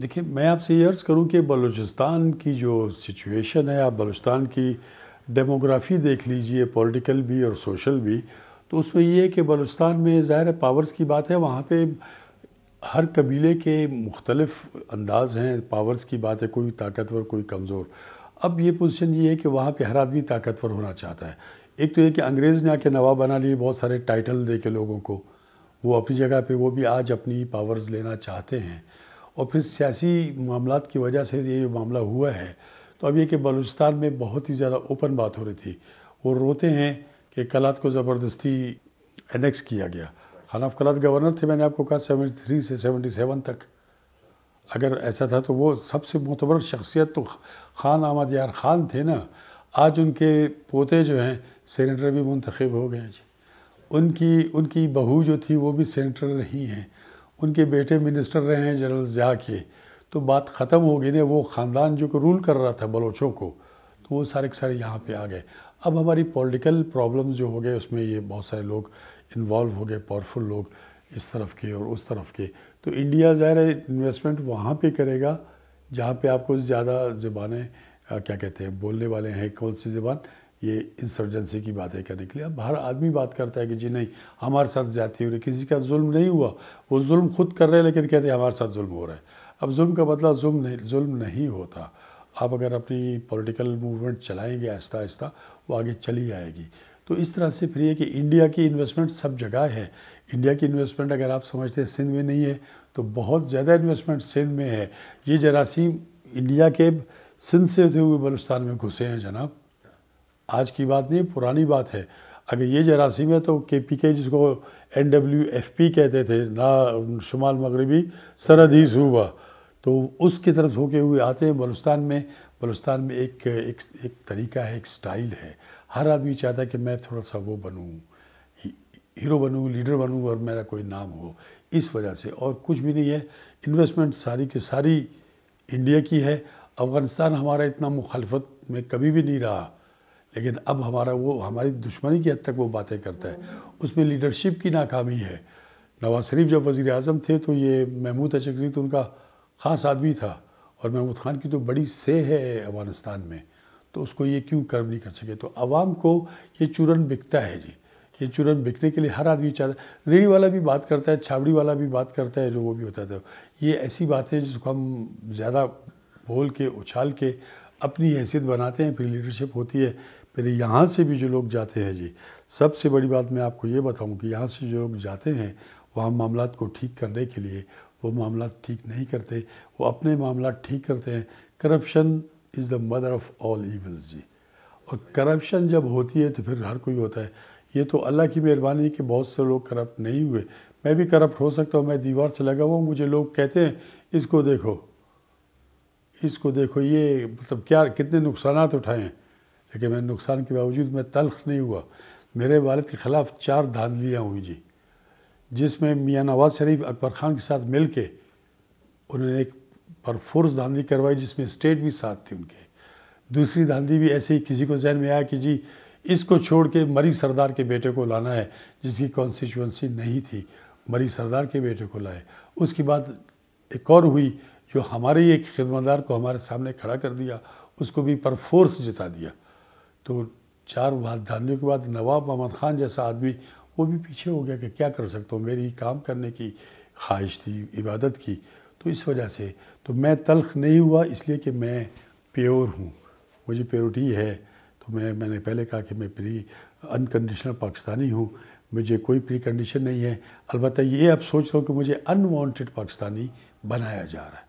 देखिए मैं आपसे ये अर्ज़ करूँ कि बलूचिस्तान की जो सिचुएशन है आप बलूचिस्तान की डेमोग्राफी देख लीजिए पॉलिटिकल भी और सोशल भी तो उसमें ये है कि बलूचिस्तान में ज़ाहिर पावर्स की बात है वहाँ पे हर कबीले के मुख्तलफ अंदाज हैं पावर्स की बात है कोई ताकतवर कोई कमज़ोर अब ये पोजिशन ये है कि वहाँ पर हर आदमी ताकतवर होना चाहता है एक तो ये कि अंग्रेज़ ने आके नवाब बना लिए बहुत सारे टाइटल दे के लोगों को वो अपनी जगह पर वो भी आज अपनी पावर्स लेना चाहते हैं और फिर सियासी मामला की वजह से ये जो मामला हुआ है तो अब ये कि बलूचिस्तान में बहुत ही ज़्यादा ओपन बात हो रही थी वो रोते हैं कि कलात को ज़बरदस्ती एनेक्स किया गया ऑफ कलात गवर्नर थे मैंने आपको कहा सेवेंटी थ्री से सेवेंटी सेवन तक अगर ऐसा था तो वो सबसे मोतबर शख्सियत तो खान आमद यार खान थे ना आज उनके पोते जो हैं सेनेटर भी मुंतखब हो गए उनकी उनकी बहू जो थी वो भी सेनेटर नहीं हैं उनके बेटे मिनिस्टर रहे हैं जनरल ज़िया के तो बात ख़त्म हो गई ना वो ख़ानदान जो कि रूल कर रहा था बलोचों को तो वो सारे के सारे यहाँ पे आ गए अब हमारी पॉलिटिकल प्रॉब्लम्स जो हो गए उसमें ये बहुत सारे लोग इन्वॉल्व हो गए पावरफुल लोग इस तरफ के और उस तरफ के तो इंडिया ज़ाहिर इन्वेस्टमेंट वहाँ पर करेगा जहाँ पर आपको ज़्यादा ज़बानें क्या कहते हैं बोलने वाले हैं कौन सी ज़बान ये इंसर्जेंसी की बातें करने के लिए अब हर आदमी बात करता है कि जी नहीं हमारे साथ ज़्यादा हो रही किसी का जुल्म नहीं हुआ वो जुल्म खुद कर रहे हैं लेकिन कहते हैं हमारे साथ जुल्म हो रहा है अब जुल्म का बदला मतलब जुल्म नहीं जुल्म नहीं होता आप अगर अपनी पॉलिटिकल मूवमेंट चलाएंगे आहिस्ता आहिस्ता वो आगे चली आएगी तो इस तरह से फिर ये कि इंडिया की इन्वेस्टमेंट सब जगह है इंडिया की इन्वेस्टमेंट अगर आप समझते हैं सिंध में नहीं है तो बहुत ज़्यादा इन्वेस्टमेंट सिंध में है ये जरासीम इंडिया के सिंध से होते हुए बलुस्तान में घुसे हैं जनाब आज की बात नहीं पुरानी बात है अगर ये जरासीम है तो के पी के जिसको एन डब्ल्यू एफ पी कहते थे ना शुमाल मगरबी सरहदी ही सूबा तो उसकी तरफ होके हुए आते हैं बलुस्तान में बलुस्तान में एक एक एक तरीका है एक स्टाइल है हर आदमी चाहता है कि मैं थोड़ा सा वो बनूँ हीरो बनूँ लीडर बनूँ और मेरा कोई नाम हो इस वजह से और कुछ भी नहीं है इन्वेस्टमेंट सारी की सारी इंडिया की है अफ़गानिस्तान हमारा इतना मुखालफत में कभी भी नहीं रहा लेकिन अब हमारा वो हमारी दुश्मनी की हद तक वो बातें करता है उसमें लीडरशिप की नाकामी है नवाज शरीफ जब वज़ी अजम थे तो ये महमूद अशकजी तो उनका ख़ास आदमी था और महमूद ख़ान की तो बड़ी से है अफगानिस्तान में तो उसको ये क्यों कर्म नहीं कर सके तो आवाम को ये चूरन बिकता है जी ये चूरन बिकने के लिए हर आदमी चाहता रेड़ी वाला भी बात करता है छावड़ी वाला भी बात करता है जो वो भी होता था ये ऐसी बातें जिसको हम ज़्यादा बोल के उछाल के अपनी हैसियत बनाते हैं फिर लीडरशिप होती है फिर यहाँ से भी जो लोग जाते हैं जी सबसे बड़ी बात मैं आपको ये बताऊँ कि यहाँ से जो लोग जाते हैं वहाँ मामला को ठीक करने के लिए वो मामला ठीक नहीं करते वो अपने मामला ठीक करते हैं corruption is the mother of all evils जी और करप्शन जब होती है तो फिर हर कोई होता है ये तो अल्लाह की मेहरबानी कि बहुत से लोग करप्ट नहीं हुए मैं भी करप्ट हो सकता हूँ मैं दीवार से लगा हुआ मुझे लोग कहते हैं इसको देखो इसको देखो ये मतलब क्या कितने नुकसान उठाए हैं लेकिन मैं नुकसान के बावजूद मैं तलख नहीं हुआ मेरे वालद के ख़िलाफ़ चार धांधलियाँ हुई जी जिसमें मियाँ नवाज शरीफ अकबर ख़ान के साथ मिल के उन्होंने एक परफोर्स धांधली करवाई जिसमें स्टेट भी साथ थे उनके दूसरी धांधली भी ऐसे ही किसी को जहन में आया कि जी इसको छोड़ के मरी सरदार के बेटे को लाना है जिसकी कॉन्स्टिट्यूंसी नहीं थी मरी सरदार के बेटे को लाए उसके बाद एक और हुई जो हमारे ही एक खिदमतदार को हमारे सामने खड़ा कर दिया उसको भी परफोर्स जिता दिया तो चार धानियों के बाद नवाब अहमद ख़ान जैसा आदमी वो भी पीछे हो गया कि क्या कर सकता हूँ मेरी काम करने की ख्वाहिश थी इबादत की तो इस वजह से तो मैं तलख नहीं हुआ इसलिए कि मैं प्योर हूँ मुझे प्योरिटी है तो मैं मैंने पहले कहा कि मैं प्री अनकंडीशनल पाकिस्तानी हूँ मुझे कोई प्री कंडीशन नहीं है अलबत्त ये अब सोच रहा हूँ कि मुझे अनवांटेड पाकिस्तानी बनाया जा रहा है